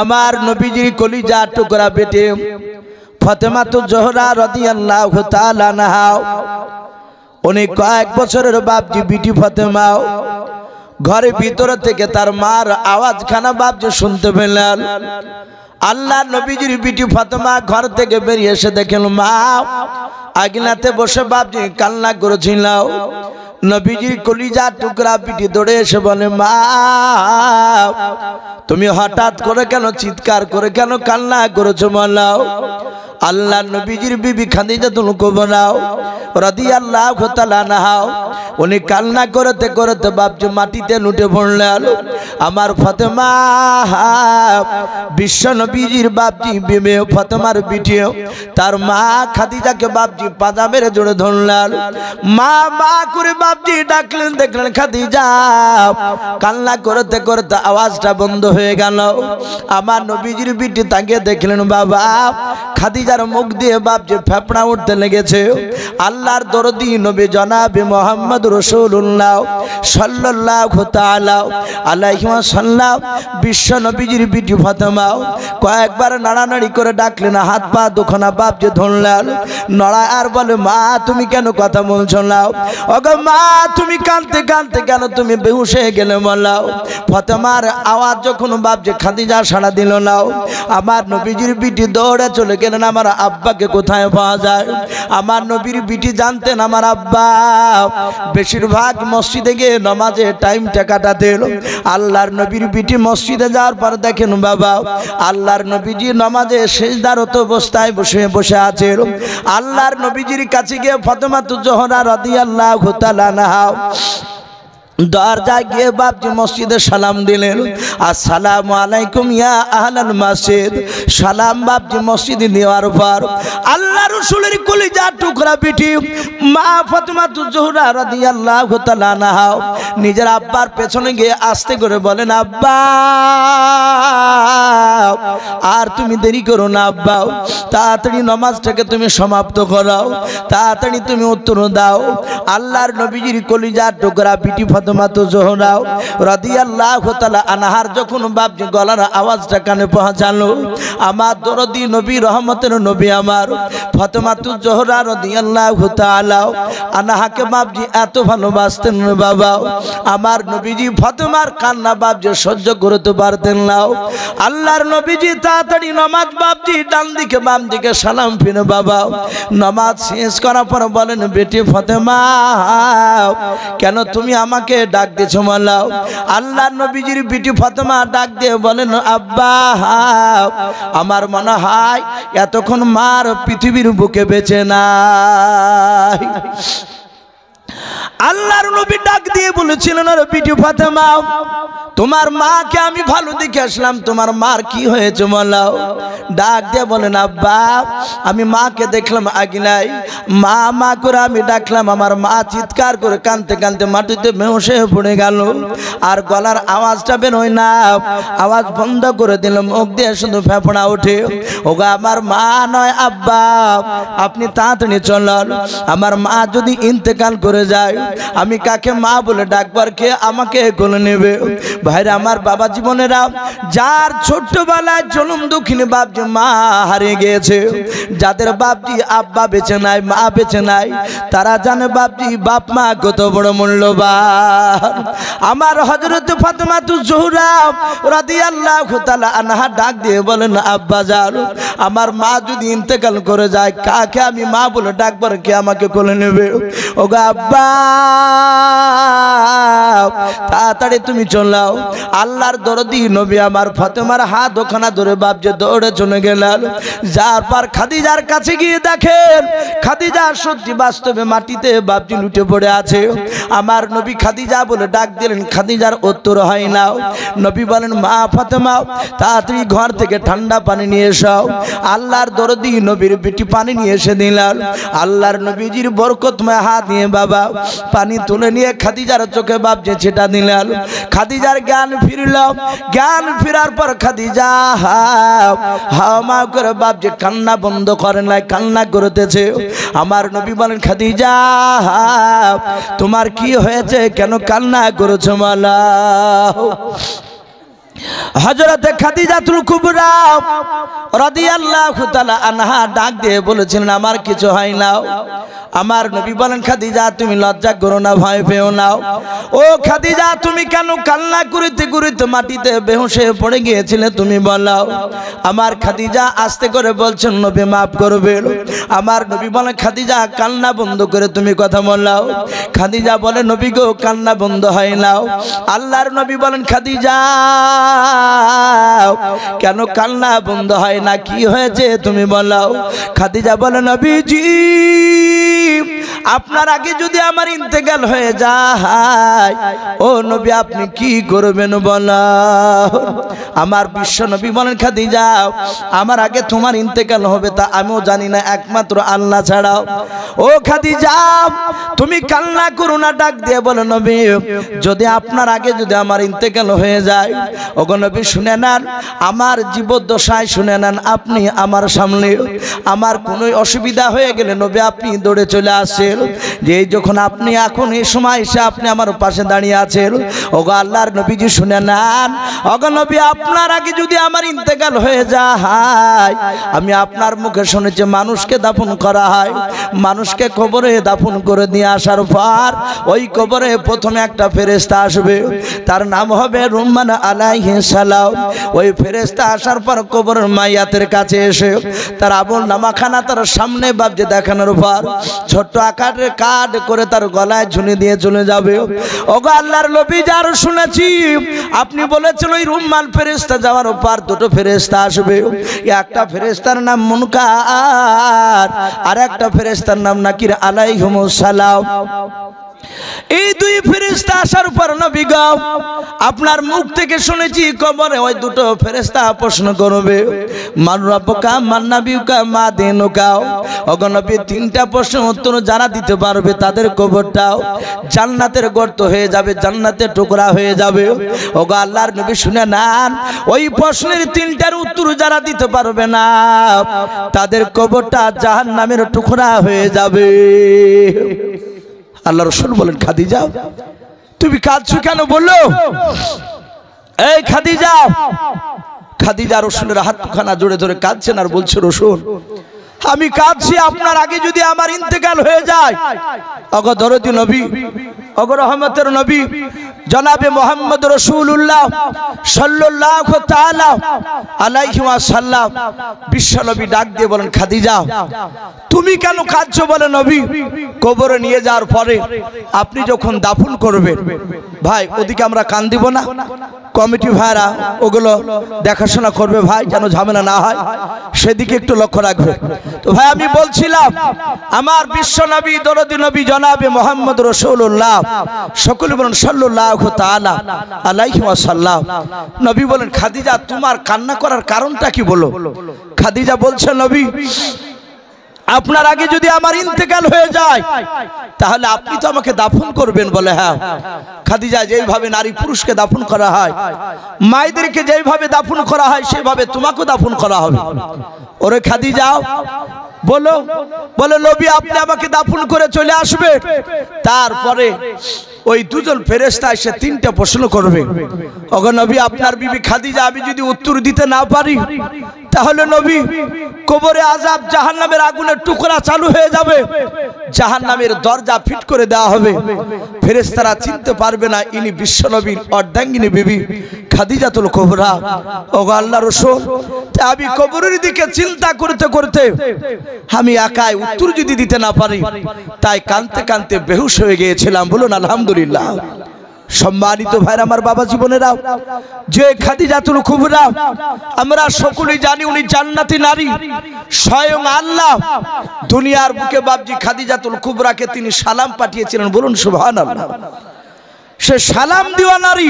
আমার নবীজির কলিজা টুকরা বেটে ফতেমা তো জোহরা রদি আল্লাহ নাহাও উনি কয়েক বছরের বাপজি বিটি ফতেমাও ঘরে ভিতরে থেকে তার মার আওয়াজ আওয়াজখানা বাপজি শুনতে পেলেন আল্লাহ নবীজির বিটি ফতেমা ঘর থেকে বেরিয়ে এসে দেখেন মা আগিনাতে বসে বাপজি কান্না করেছিল নবীজির কলিজা টুকরা পিটি দৌড়ে এসে বলে মা তুমি হঠাৎ করে কেন চিৎকার করে কেন কান্না করেছো মাল্লাও আল্লাহ নবীজির বিবি খাদিজাতুল কুবরাও আল্লাহ তাআলা নাহাও উনি কান্না করতে করতে বাপজি মাটিতে লুটে পড়লেন আমার ফাতেমা বিশ্ব নবীজির বাপজি বিবে ফাতেমার বিটিও তার মা খাদিজাকে বাপজি পাজা মেরে জোরে ধরলেন মা মা করে বাপজি ডাকলেন দেখলেন খাদিজা কান্না করতে করতে আওয়াজটা বন্ধ হয়ে গেল আমার নবীজির বিটি তাকে দেখলেন বাবা খাদিজা খাদিজার মুখ দিয়ে বাপ যে ফেপড়া উঠতে লেগেছে আল্লাহর দরদি নবী জনাবি মোহাম্মদ রসুল্লাহ সাল্লাহ তালাও আল্লাহ সাল্লাহ বিশ্ব নবীজির বিটি ফতেমাও কয়েকবার নাড়ানাড়ি করে ডাকলেন হাত পা দুখানা বাপ যে ধরলেন নড়া আর বলে মা তুমি কেন কথা বলছ নাও ওগো মা তুমি কাঁদতে কাঁদতে কেন তুমি বেহুশ হয়ে গেলে বলাও ফতেমার আওয়াজ যখন বাপ যে খাদিজা সাড়া দিল নাও আমার নবীজির বিটি দৌড়ে চলে গেলেন আমার আমার আব্বাকে কোথায় পাওয়া যায় আমার নবীর বিটি জানতেন আমার আব্বা বেশিরভাগ মসজিদে গিয়ে নমাজে টাইমটা কাটাতে আল্লাহর নবীর বিটি মসজিদে যাওয়ার পর দেখেন বাবা আল্লাহর নবীজি নমাজে শেষদারত অবস্থায় বসে বসে আছে আল্লাহর নবীজির কাছে গিয়ে ফতেমাতু জোহরা রদি আল্লাহ ঘোতালা নাহাও দরজা গিয়ে বাপজি মসজিদে সালাম দিলেন আর সালাম আলাইকুম ইয়া আহলাল মসজিদ সালাম বাপজি মসজিদে নেওয়ার পর আল্লাহ রসুলের কলিজার টুকরা পিঠি মা ফাতিমা জোহরা রাদিয়াল্লাহু তাআলা নাহা নিজের আব্বার পেছনে গিয়ে আস্তে করে বলেন আব্বা আর তুমি দেরি করো না আব্বা তাড়াতাড়ি নামাজটাকে তুমি সমাপ্ত করাও তাড়াতাড়ি তুমি উত্তর দাও আল্লাহর নবীজির কলিজার টুকরা পিঠি ফাতেমা তো জোহরাও রাদিয়াল্লাহু তাআলা আনহার যখন বাপজি গলার আওয়াজটা কানে পৌঁছালো আমার দরদি নবী রহমতের নবী আমার ফাতেমা ফাতেমাতু জোহরা রাদিয়াল্লাহু তাআলা আনহাকে বাপজি এত ভালোবাসতেন বাবা আমার নবীজি ফাতেমার কান্না বাপজি সহ্য করতে পারতেন না আল্লাহর নবীজি তাড়াতাড়ি নমাজ বাপজি ডান দিকে বাম দিকে সালাম ফিরে বাবা নামাজ শেষ করার পর বলেন বেটি ফাতেমা কেন তুমি আমাকে ডাক দিয়ে ছোমালাও আল্লাহ নবীজির বিটি ফাতেমা ডাক দিয়ে বলেন আব্বা আমার মনে হয় এতক্ষণ মার পৃথিবীর বুকে বেঁচে না আল্লাহর নবী ডাক দিয়ে বলেছিলেন আর ফাতেমা তোমার মাকে আমি ভালো দেখে আসলাম তোমার মার কি হয়েছে বলাও ডাক দিয়ে বলেন আব্বা আমি মাকে দেখলাম মা মা করে আমি ডাকলাম আমার মা চিৎকার করে কানতে কানতে মাটিতে মেহসে পড়ে গেল আর গলার আওয়াজটা হয় না আওয়াজ বন্ধ করে দিলাম মুখ দিয়ে শুধু ফেঁপড়া ওঠে ওগা আমার মা নয় আব্বা আপনি নিয়ে চলল আমার মা যদি ইন্তেকাল করে হয়ে যায় আমি কাকে মা বলে ডাকবার কে আমাকে কোলে নেবে ভাইরা আমার বাবা জীবনেরা যার ছোট্টবেলায় জলম দক্ষিণে বাপজি মা হারিয়ে গিয়েছে যাদের বাপজি আব্বা বেছে নাই মা বেছে নাই তারা জানে বাপজি বাপ মা কত বড় মূল্যবান আমার হজরত ফাতেমা তু জোহরা আল্লাহ তাআলা আনহা ডাক দিয়ে বলেন আব্বা যার আমার মা যদি ইন্তেকাল করে যায় কাকে আমি মা বলে ডাকবার কে আমাকে কোলে নেবে ওগা আব্বা তাড়াতাড়ি তুমি আল্লাহর দরদি নবী আমার হাত ওখানা ধরে বাপ যে দৌড়ে চলে যার খাদিজার কাছে গিয়ে দেখেন খাদিজা সত্যি বাস্তবে মাটিতে বাপজি লুটে পড়ে আছে আমার নবী খাদিজা বলে ডাক দিলেন খাদিজার উত্তর হয় না নবী বলেন মা ফতেমা তাড়াতাড়ি ঘর থেকে ঠান্ডা পানি নিয়ে এসাও আল্লাহর দরদি নবীর বেটি পানি নিয়ে এসে দিলাম আল্লাহর নবীজির বরকতময় হাত নিয়ে বাবা বাবা পানি তুলে নিয়ে খাদিজার চোখে বাপছে ছেটা দিলেন খাদিজার জ্ঞান ফিরল জ্ঞান ফিরার পর খাদিজা হাও মা করে যে কান্না বন্ধ করে নাই কান্না করতেছে আমার নবী বলেন খাদিজা তোমার কি হয়েছে কেন কান্না করেছো মালা হজরতে খাদিজাতুল কুবরা রাদিয়াল্লাহু তাআলা আনহা ডাক দিয়ে বলেছিলেন আমার কিছু হয় না আমার নবী বলেন খাদিজা তুমি লজ্জা করো না ভয় পেও না ও খাদিজা তুমি কেন কান্না করিতে করিতে মাটিতে বেহুশে পড়ে গিয়েছিলে তুমি বলাও আমার খাদিজা আস্তে করে বলছেন নবী মাফ করবে আমার নবী বলেন খাদিজা কান্না বন্ধ করে তুমি কথা বলাও খাদিজা বলে নবী গো কান্না বন্ধ হয় না আল্লাহর নবী বলেন খাদিজা কেন কান্না বন্ধ হয় না কি হয়েছে তুমি বলাও খাদিজা বলে নবীজি আপনার আগে যদি আমার ইন্তেকাল হয়ে যায় ও নবী আপনি কি করবেন বলা আমার বিশ্ব নবী বলেন খাদি যাও আমার আগে তোমার ইন্তেকাল হবে তা আমিও জানি না একমাত্র আল্লাহ ছাড়াও ও খাদি যাও তুমি কান্না করো না ডাক দিয়ে বলো নবী যদি আপনার আগে যদি আমার ইন্তেকাল হয়ে যায় ওগো নবী শুনে নেন আমার জীবদ্দশায় শুনে নেন আপনি আমার সামনে আমার কোনো অসুবিধা হয়ে গেলে নবী আপনি দৌড়ে চলে আসে আছেন যে যখন আপনি এখন এই সময় এসে আপনি আমার পাশে দাঁড়িয়ে আছেন ও গো আল্লাহর নবীজি শুনে নেন অগো নবী আপনার আগে যদি আমার ইন্তেকাল হয়ে যায় আমি আপনার মুখে শুনেছি মানুষকে দাফন করা হয় মানুষকে কবরে দাফন করে দিয়ে আসার পর ওই কবরে প্রথমে একটা ফেরেস্তা আসবে তার নাম হবে রুম্মান আলাইহি সালাম ওই ফেরেস্তা আসার পর কবরের মাইয়াতের কাছে এসে তার আবুল নামাখানা তার সামনে বাবজে দেখানোর পর ছোট্ট কাঠের কাঠ করে তার গলায় ঝুনে দিয়ে চলে যাবে ওগো আল্লাহর নবী যার শুনেছি আপনি বলেছেন ওই রুম্মাল ফেরেস্তা যাওয়ার পার দুটো ফেরেস্তা আসবে একটা ফেরেস্তার নাম মুনকার আর একটা ফেরেস্তার নাম নাকির আলাইহুম সালাম এই দুই ফেরেস্তা আসার পর নবী গাও আপনার মুখ থেকে শুনেছি কবরে ওই দুটো ফেরেস্তা প্রশ্ন করবে মানরা পোকা মান্নাবিউকা মা দেনুকাও অগণবী তিনটা প্রশ্ন উত্তর যারা দিতে পারবে তাদের কবরটাও জান্নাতের গর্ত হয়ে যাবে জান্নাতের টুকরা হয়ে যাবে ওগো আল্লাহর নবী শুনে নান ওই প্রশ্নের তিনটার উত্তর যারা দিতে পারবে না তাদের কবরটা জাহান্নামের টুকরা হয়ে যাবে আল্লাহ রসুল বলেন খাদি যাও তুমি কাঁদছো কেন বললো এই খাদি যাও খাদিজা রসুনের হাতখানা জোরে ধরে কাঁদছেন আর বলছে রসুন আমি কাঁদছি আপনার আগে যদি আমার ইন্তেকাল হয়ে যায় অগ দরদি নবী অগ রহমতের নবী জনাবে মোহাম্মদ রসুল্লাহ সাল্লাহ আলাইহিমা সাল্লাম বিশ্বনবী ডাক দিয়ে বলেন খাদিজা তুমি কেন কাজ বলে নবী কবরে নিয়ে যাওয়ার পরে আপনি যখন দাফন করবেন ভাই ওদিকে আমরা কান দিব না কমিটি ভাইরা ওগুলো দেখাশোনা করবে ভাই যেন ঝামেলা না হয় সেদিকে একটু লক্ষ্য রাখবে তো ভাই আমি বলছিলাম আমার বিশ্ব নবী দরদি নবী জনাবি মোহাম্মদ রসৌল্লাহ সকল বলেন সাল্লাহ তালা আলাইসাল্লাহ নবী বলেন খাদিজা তোমার কান্না করার কারণটা কি বলো খাদিজা বলছে নবী আপনার আগে যদি আমার ইন্তেকাল হয়ে যায় তাহলে আপনি তো আমাকে দাফন করবেন বলে হ্যাঁ খাদিজা যেইভাবে নারী পুরুষকে দাফন করা হয় মায়েদেরকে যেইভাবে দাফন করা হয় সেভাবে তোমাকে দাফন করা হবে ওরে খাদিজাও বলো বলে নবী আপনি আমাকে দাফন করে চলে আসবে তারপরে ওই দুজন ফেরেস্তা এসে তিনটা প্রশ্ন করবে ওগো নবী আপনার বিবি খাদিজা আমি যদি উত্তর দিতে না পারি তাহলে নবী কবরে আজাব জাহান নামের আগুনের টুকরা চালু হয়ে যাবে জাহান নামের দরজা ফিট করে দেওয়া হবে ফেরেস্তারা চিনতে পারবে না ইনি বিশ্বনবীর অর্ধাঙ্গিনী বিবি খাদিজাতুল কোবরা ও আল্লাহ রসুল তা আমি কবরের দিকে চিন্তা করতে করতে আমি একায় উত্তর যদি দিতে না পারি তাই কানতে কানতে বেহুশ হয়ে গিয়েছিলাম বলুন আলহামদুলিল্লাহ সম্মানিত ভাইরা আমার বাবা জীবনেরাও যে জাতুল খুবরা আমরা সকলেই জানি উনি জান্নাতি নারী স্বয়ং আল্লাহ দুনিয়ার বুকে বাবজি খাদিজাতুল খুবরাকে তিনি সালাম পাঠিয়েছিলেন বলুন সুবহানাল্লাহ সে সালাম দেওয়া নারী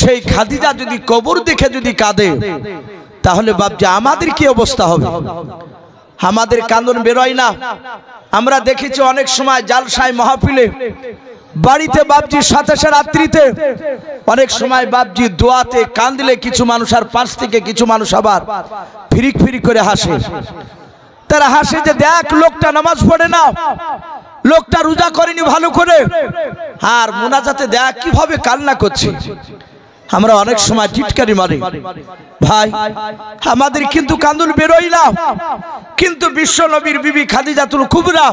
সেই খাদিজা যদি কবর দেখে যদি কাঁদে তাহলে বাবজি আমাদের কি অবস্থা হবে আমাদের কান্দন বেরোয় না আমরা দেখেছি অনেক সময় জালসায় মাহফিলে বাড়িতে বাপজি সাতাশে রাত্রিতে অনেক সময় বাপজি দোয়াতে কান্দলে কিছু মানুষ আর পাশ থেকে কিছু মানুষ আবার ফিরিক ফিরিক করে হাসে তারা হাসে যে দেখ লোকটা নামাজ পড়ে না লোকটা রোজা করেনি ভালো করে আর মোনাজাতে দেখ কিভাবে কান্না করছে আমরা অনেক সময় টিটকারি মারি ভাই আমাদের কিন্তু কান্দুল বেরোই না কিন্তু বিশ্ব নবীর বিবি খাদিজাতুল কুবরা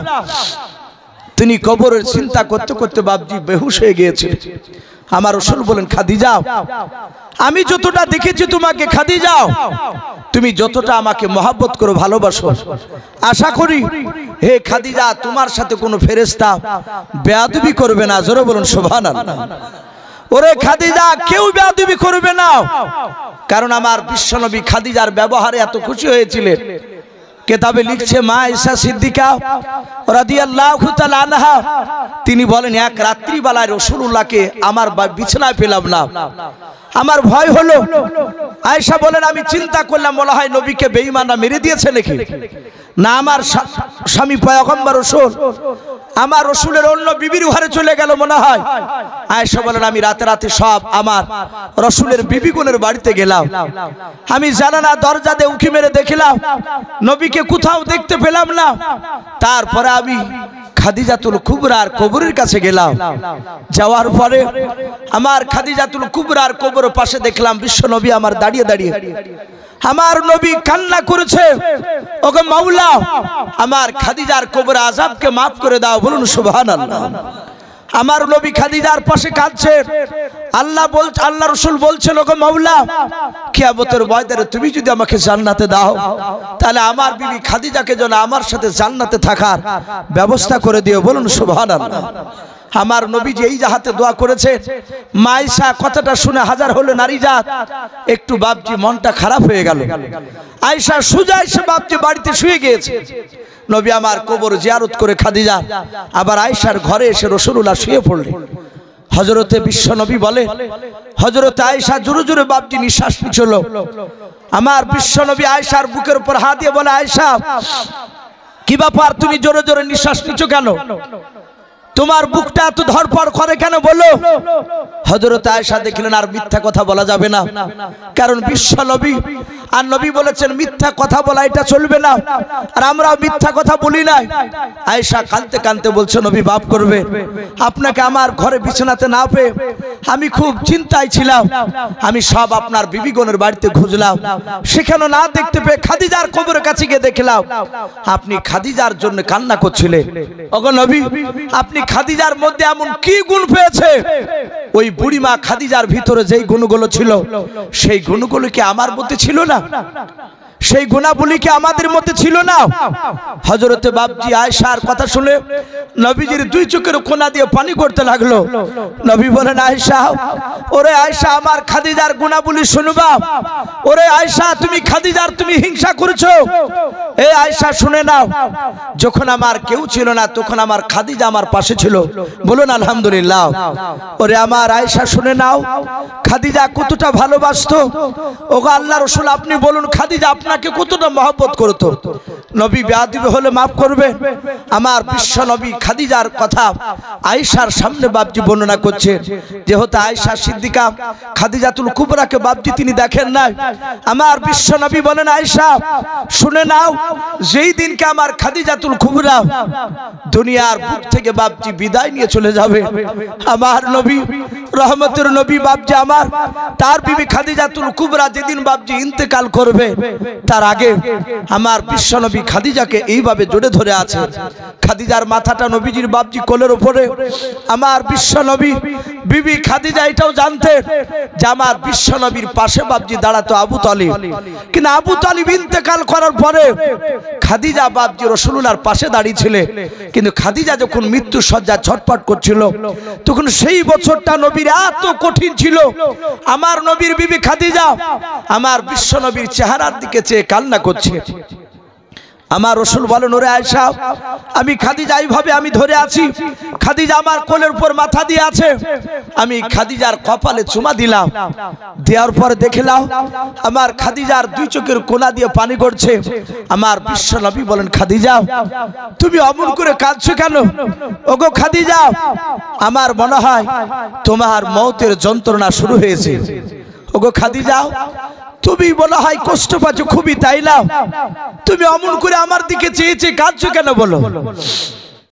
তিনি কবরের চিন্তা করতে করতে বাপজি বেহুশ হয়ে গিয়েছিল আমার রসুল বলেন খাদি যাও আমি যতটা দেখেছি তোমাকে খাদি যাও তুমি যতটা আমাকে মহাব্বত করো ভালোবাসো আশা করি হে খাদিজা তোমার সাথে কোনো ফেরেস্তা বেয়াদুবি করবে না জোরে বলুন না ওরে খাদিজা কেউ বেয়াদবি করবে না কারণ আমার বিশ্বনবী খাদিজার ব্যবহারে এত খুশি হয়েছিলেন কেতাবে লিখছে মা ঈশা সিদ্দিকা রাদিয়াল্লাহা তিনি বলেন এক রাত্রিবেলায় রসুল্লাহকে আমার বিছানায় পেলাম না আমার ভয় হলো আয়েশা বলেন আমি চিন্তা করলাম বলা হয় নবীকে বেঈমানরা মেরে দিয়েছে নাকি না আমার স্বামী পয়গম্বর রসুল আমার রসুলের অন্য বিবির ঘরে চলে গেল মনে হয় আয়সা বলেন আমি রাতে রাতে সব আমার রসুলের বিবিগুনের বাড়িতে গেলাম আমি দরজা দরজাতে উঁকি মেরে দেখলাম নবীকে কোথাও দেখতে পেলাম না তারপরে আমি খাদিজাতুল কুবরার কবরের কাছে গেলাম যাওয়ার পরে আমার খাদিজাতুল কুবরার কবর পাশে দেখলাম বিশ্বনবী আমার দাঁড়িয়ে দাঁড়িয়ে আমার নবী কান্না করেছে ওকে মাওলা আমার খাদিজার কবর আজাবকে মাফ করে দাও বলুন সুবহান আল্লাহ আমার নবী খাদিজার পাশে কাঁদছে আল্লাহ বল আল্লাহ রসুল বলছেন ওকে মাওলা কিয়ামতের ময়দানে তুমি যদি আমাকে জান্নাতে দাও তাহলে আমার বিবি খাদিজাকে যেন আমার সাথে জান্নাতে থাকার ব্যবস্থা করে দিও বলুন সুবহান আল্লাহ আমার নবী যে এই যাহাতে দোয়া করেছে মাইশা কথাটা শুনে হাজার হলো নারী জাত একটু বাপজি মনটা খারাপ হয়ে গেল আয়সা সুজা এসে বাপজি বাড়িতে শুয়ে গিয়েছে নবী আমার কবর জিয়ারত করে খাদিজা আবার আয়সার ঘরে এসে রসুলুল্লাহ শুয়ে পড়লেন হজরতে বিশ্ব নবী বলে হজরতে আয়সা জোরে জোরে বাপজি নিঃশ্বাস নিচল আমার বিশ্ব নবী আয়সার বুকের উপর হাত দিয়ে বলে আয়সা কি ব্যাপার তুমি জোরে জোরে নিঃশ্বাস নিচ্ছ কেন তোমার বুকটা এত ধরপড় করে কেন বলো হজরত আয়সা দেখলেন আর মিথ্যা কথা বলা যাবে না কারণ বিশ্ব নবী আর নবী বলেছেন মিথ্যা কথা বলা এটা চলবে না আর আমরা মিথ্যা কথা বলি না আয়সা কানতে কানতে বলছে নবী বাপ করবে আপনাকে আমার ঘরে বিছানাতে না পেয়ে আমি খুব চিন্তায় ছিলাম আমি সব আপনার বিবিগণের বাড়িতে খুঁজলাম সেখানে না দেখতে পেয়ে খাদিজার কবরের কাছে গিয়ে দেখলাম আপনি খাদিজার জন্য কান্না করছিলেন অগনবী আপনি খাদিজার মধ্যে এমন কি গুণ পেয়েছে ওই বুড়ি মা খাদিজার ভিতরে যেই গুণগুলো ছিল সেই গুণগুলো কি আমার মধ্যে ছিল না সেই গুণাবলি কি আমাদের মধ্যে ছিল না হজরতে বাবজি আয়সার কথা শুনে নবীজির দুই চোখের কোনা দিয়ে পানি করতে লাগলো নবী বলেন আয়সা ওরে আয়সা আমার খাদিজার গুণাবলী শুনবা ওরে আয়সা তুমি খাদিজার তুমি হিংসা করেছো এ আয়সা শুনে নাও যখন আমার কেউ ছিল না তখন আমার খাদিজা আমার পাশে ছিল বলুন আলহামদুলিল্লাহ ওরে আমার আয়সা শুনে নাও খাদিজা কতটা ভালোবাসত ওগো আল্লাহ রসুল আপনি বলুন খাদিজা আপনাকে কতটা মহব্বত করতো নবী বেয়াদিব হলে মাফ করবে আমার বিশ্ব নবী খাদিজার কথা আয়সার সামনে বাবজি বর্ণনা করছে যেহেতু আয়সা সিদ্দিকা খাদিজাতুল কুবরাকে বাপজি তিনি দেখেন না আমার বিশ্ব নবী বলেন আয়সা শুনে নাও যেই দিনকে আমার খাদিজাতুল কুবরা দুনিয়ার বুক থেকে বাবজি বিদায় নিয়ে চলে যাবে আমার নবী রহমতের নবী বাবজি আমার তার বিবি খাদিজাতুল কুবরা যেদিন বাবজি ইন্তেকাল করবে তার আগে আমার বিশ্বনবী খাদিজাকে এইভাবে জোরে ধরে আছে খাদিজার মাথাটা নবীজির বাবজি কোলের ওপরে আমার বিশ্বনবী বিবি খাদিজা এটাও জানতে যে আমার বিশ্বনবীর পাশে বাবজি দাঁড়াতো আবু তালিব কিন্তু আবু তালিব ইন্তেকাল করার পরে খাদিজা বাবজি রসুলার পাশে দাঁড়িয়েছিলেন কিন্তু খাদিজা যখন মৃত্যু সজ্জা ছটপট করছিল তখন সেই বছরটা নবী বিরাট কঠিন ছিল আমার নবীর বিবি খাদিজা আমার বিশ্ব নবীর চেহারার দিকে চেয়ে কান্না করছে আমার রসুল বলেন ওরে আয়সা আমি খাদিজা এইভাবে আমি ধরে আছি খাদিজা আমার কোলের উপর মাথা দিয়ে আছে আমি খাদিজার কপালে চুমা দিলাম দেওয়ার পর দেখলাম আমার খাদিজার দুই চোখের কোনা দিয়ে পানি গড়ছে আমার বিশ্ব নবী বলেন খাদিজা তুমি অমন করে কাঁদছো কেন ওগো খাদিজা আমার মনে হয় তোমার মতের যন্ত্রণা শুরু হয়েছে ওগো খাদিজা তুমি বলা হয় কষ্ট পাচ্ছ খুবই তাই না তুমি অমন করে আমার দিকে চেয়েছে কাঁদছো কেন বলো